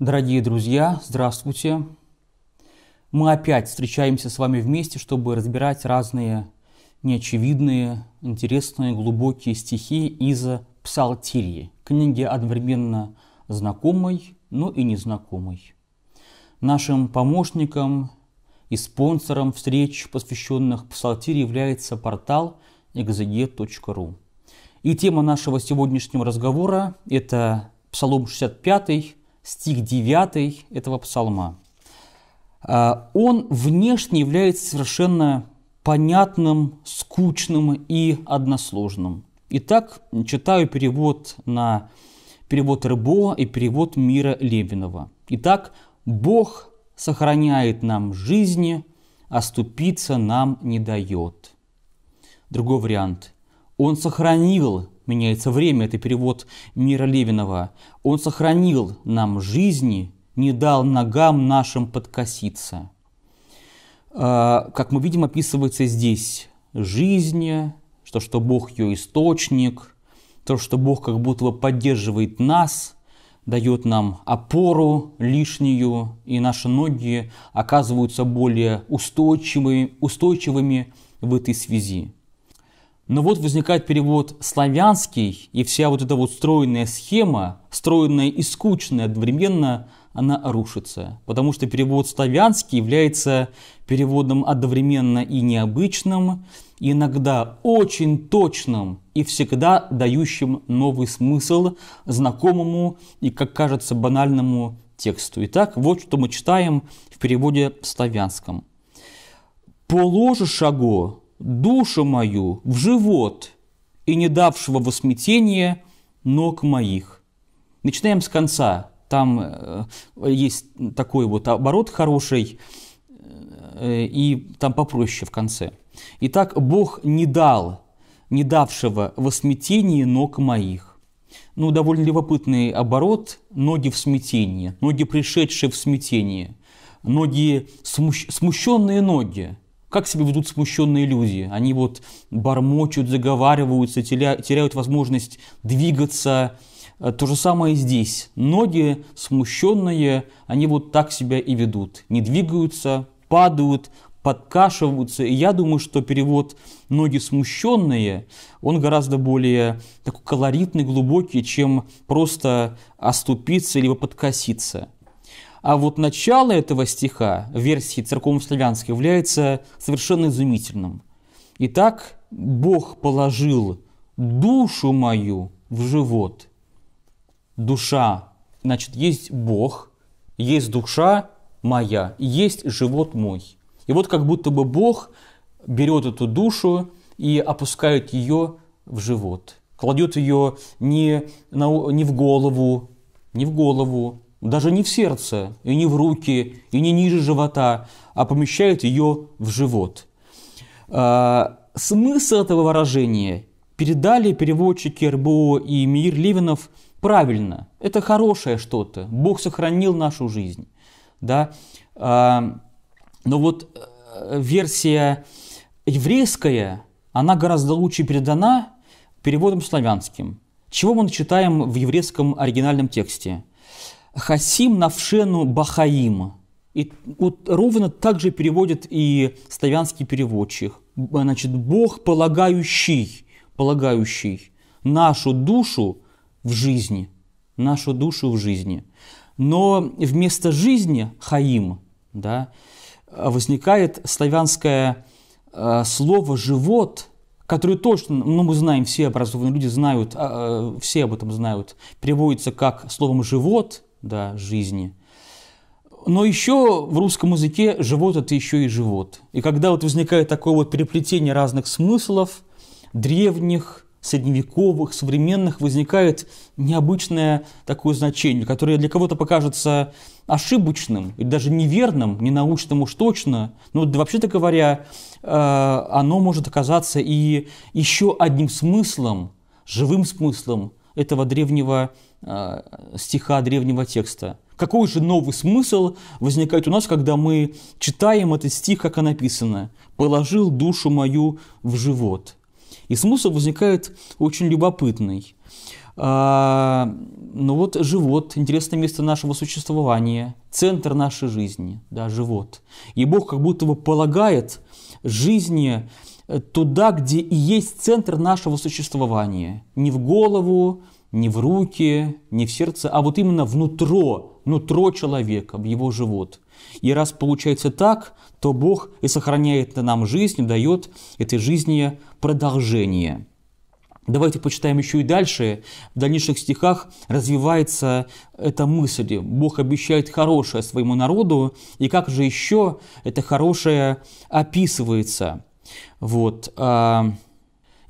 Дорогие друзья, здравствуйте. Мы опять встречаемся с вами вместе, чтобы разбирать разные неочевидные, интересные, глубокие стихи из Псалтирии, книги одновременно знакомой, но и незнакомой. Нашим помощником и спонсором встреч, посвященных Псалтире, является портал exeget.ru. И тема нашего сегодняшнего разговора – это Псалом 65, стих 9 этого псалма. А, Он внешне является совершенно понятным, скучным и односложным. Итак, читаю перевод на перевод Рыбо и перевод Мира Левинова. Итак, Бог сохраняет нам жизни, оступиться а нам не дает. Другой вариант. Он сохранил меняется время, это перевод Мира Левинова. Он сохранил нам жизни, не дал ногам нашим подкоситься. А, как мы видим, описывается здесь жизнь, то, что Бог ее источник, то, что Бог как будто бы поддерживает нас, дает нам опору лишнюю, и наши ноги оказываются более устойчивыми, устойчивыми в этой связи. Но вот возникает перевод славянский, и вся вот эта вот стройная схема, стройная и скучная одновременно, она рушится. Потому что перевод славянский является переводом одновременно и необычным, иногда очень точным и всегда дающим новый смысл знакомому и, как кажется, банальному тексту. Итак, вот что мы читаем в переводе славянском. «Положи шагу душу мою в живот и не давшего во смятение ног моих». Начинаем с конца. Там э, есть такой вот оборот хороший, э, и там попроще в конце. «Итак, Бог не дал, не давшего во смятение ног моих» ну, довольно любопытный оборот «ноги в смятении», «ноги, пришедшие в смятение», «ноги, смущ... смущенные ноги», как себя ведут смущенные люди? Они вот бормочут, заговариваются, теряют возможность двигаться. Э, то же самое здесь. Ноги смущенные, они вот так себя и ведут. Не двигаются, падают, подкашиваются. И я думаю, что перевод «ноги смущенные», он гораздо более такой колоритный, глубокий, чем просто оступиться либо подкоситься. А вот начало этого стиха в версии церковнославянской является совершенно изумительным. Итак, Бог положил душу мою в живот. Душа, значит, есть Бог, есть душа моя, есть живот мой. И вот как будто бы Бог берет эту душу и опускает ее в живот. Кладет ее не, на, не в голову, не в голову, даже не в сердце, и не в руки, и не ниже живота, а помещает ее в живот. А, смысл этого выражения передали переводчики РБО и Мир Левинов правильно. Это хорошее что-то. Бог сохранил нашу жизнь. Да? А, но вот э, версия еврейская, она гораздо лучше передана переводом славянским. Чего мы читаем в еврейском оригинальном тексте – Хасим Навшену Бахаима. И вот ровно так же переводит и славянский переводчик. Значит, Бог полагающий, полагающий нашу душу в жизни, нашу душу в жизни. Но вместо жизни Хаим да, возникает славянское э, слово «живот», которое точно, ну мы знаем, все образованные люди знают, а, э, все об этом знают, переводится как словом «живот», да, жизни. Но еще в русском языке живот – это еще и живот. И когда вот возникает такое вот переплетение разных смыслов, древних, средневековых, современных, возникает необычное такое значение, которое для кого-то покажется ошибочным и даже неверным, ненаучным уж точно. Но вообще-то говоря, э, оно может оказаться и еще одним смыслом, живым смыслом, этого древнего э, стиха, древнего текста. Какой же новый смысл возникает у нас, когда мы читаем этот стих, как оно написано? «Положил душу мою в живот». И смысл возникает очень любопытный. А, ну вот живот, интересное место нашего существования, центр нашей жизни, да, живот. И Бог как будто бы полагает жизни туда, где и есть центр нашего существования. Не в голову, не в руки, не в сердце, а вот именно внутро, внутро человека, в его живот. И раз получается так, то Бог и сохраняет на нам жизнь, дает этой жизни продолжение. Давайте почитаем еще и дальше. В дальнейших стихах развивается эта мысль. Бог обещает хорошее своему народу, и как же еще это хорошее описывается – вот. А,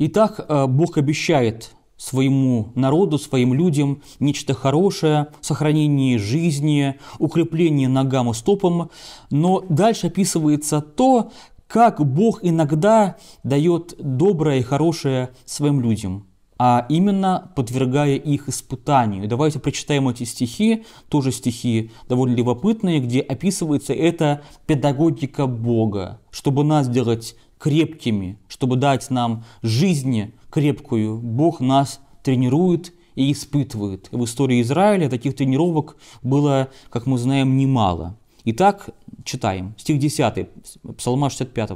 Итак, а, Бог обещает своему народу, своим людям нечто хорошее, сохранение жизни, укрепление ногам и стопам. Но дальше описывается то, как Бог иногда дает доброе и хорошее своим людям, а именно подвергая их испытанию. Давайте прочитаем эти стихи, тоже стихи довольно любопытные, где описывается эта педагогика Бога, чтобы нас делать крепкими, чтобы дать нам жизни крепкую. Бог нас тренирует и испытывает. В истории Израиля таких тренировок было, как мы знаем, немало. Итак, читаем, стих 10, псалма 65.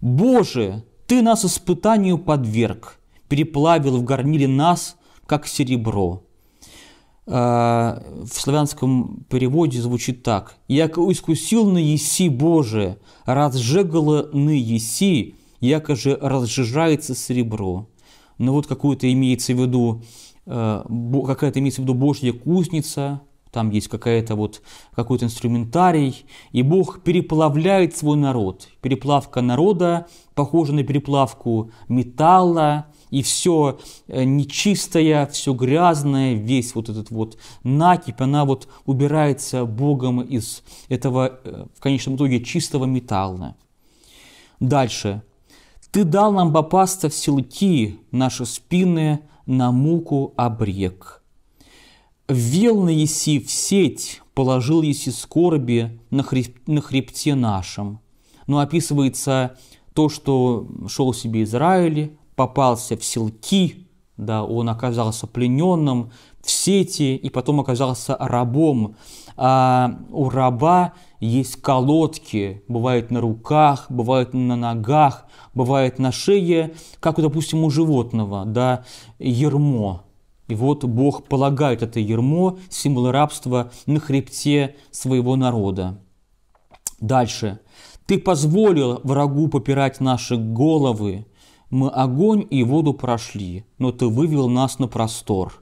«Боже, Ты нас испытанию подверг, переплавил в горниле нас, как серебро, а, в славянском переводе звучит так. «Яко искусил на еси Боже, разжегало на еси, яко же разжижается серебро». Но ну, вот какую-то имеется в виду, э, какая-то имеется в виду Божья кузница – там есть какая-то вот, какой-то инструментарий, и Бог переплавляет свой народ. Переплавка народа похожа на переплавку металла, и все э, нечистое, все грязное, весь вот этот вот накипь, она вот убирается Богом из этого, э, в конечном итоге, чистого металла. Дальше. «Ты дал нам попасться в силки, наши спины на муку обрек» Вел на наеси в сеть, положил еси скорби на, хреб, на хребте нашем. Но описывается то, что шел себе Израиль, попался в селки, да, он оказался плененным в сети и потом оказался рабом. А у раба есть колодки, бывают на руках, бывают на ногах, бывает на шее, как, допустим, у животного, да, ермо, и вот Бог полагает это ермо, символ рабства, на хребте своего народа. Дальше. «Ты позволил врагу попирать наши головы, мы огонь и воду прошли, но ты вывел нас на простор».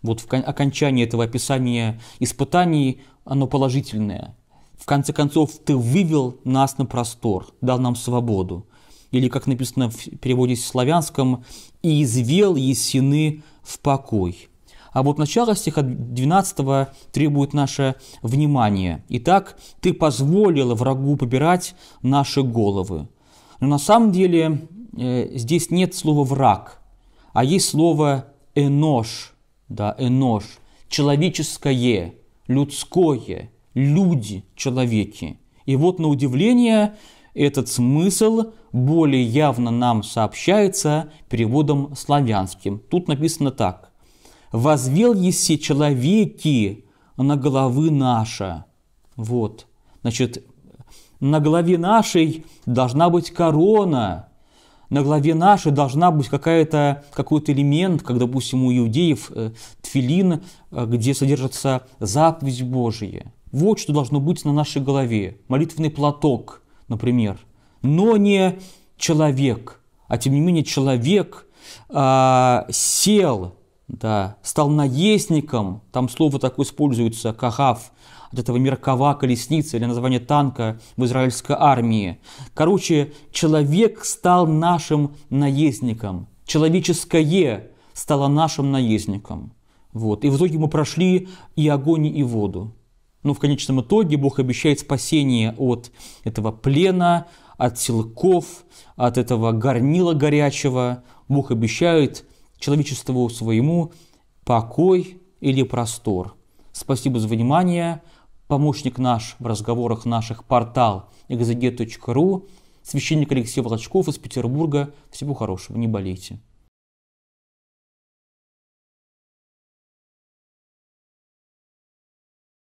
Вот в окончании этого описания испытаний оно положительное. В конце концов, ты вывел нас на простор, дал нам свободу или, как написано в переводе славянском, «и извел Есины в покой». А вот начало стиха 12 требует наше внимание. «Итак, ты позволила врагу побирать наши головы». Но на самом деле э, здесь нет слова «враг», а есть слово «энош», да, «энош», «человеческое», «людское», «люди», «человеки». И вот на удивление этот смысл более явно нам сообщается переводом славянским. Тут написано так. «Возвел еси человеки на головы наша». Вот. Значит, на голове нашей должна быть корона, на голове нашей должна быть какая-то, какой-то элемент, как, допустим, у иудеев э, тфилин, э, где содержится заповедь Божия. Вот что должно быть на нашей голове. Молитвенный платок – например, но не человек, а тем не менее человек э, сел, да, стал наездником, там слово такое используется, кахав, от этого меркава, колесница или название танка в израильской армии. Короче, человек стал нашим наездником, человеческое стало нашим наездником. Вот. И в итоге мы прошли и огонь, и воду но ну, в конечном итоге Бог обещает спасение от этого плена, от силков, от этого горнила горячего. Бог обещает человечеству своему покой или простор. Спасибо за внимание. Помощник наш в разговорах наших портал exeget.ru. Священник Алексей Волочков из Петербурга. Всего хорошего, не болейте.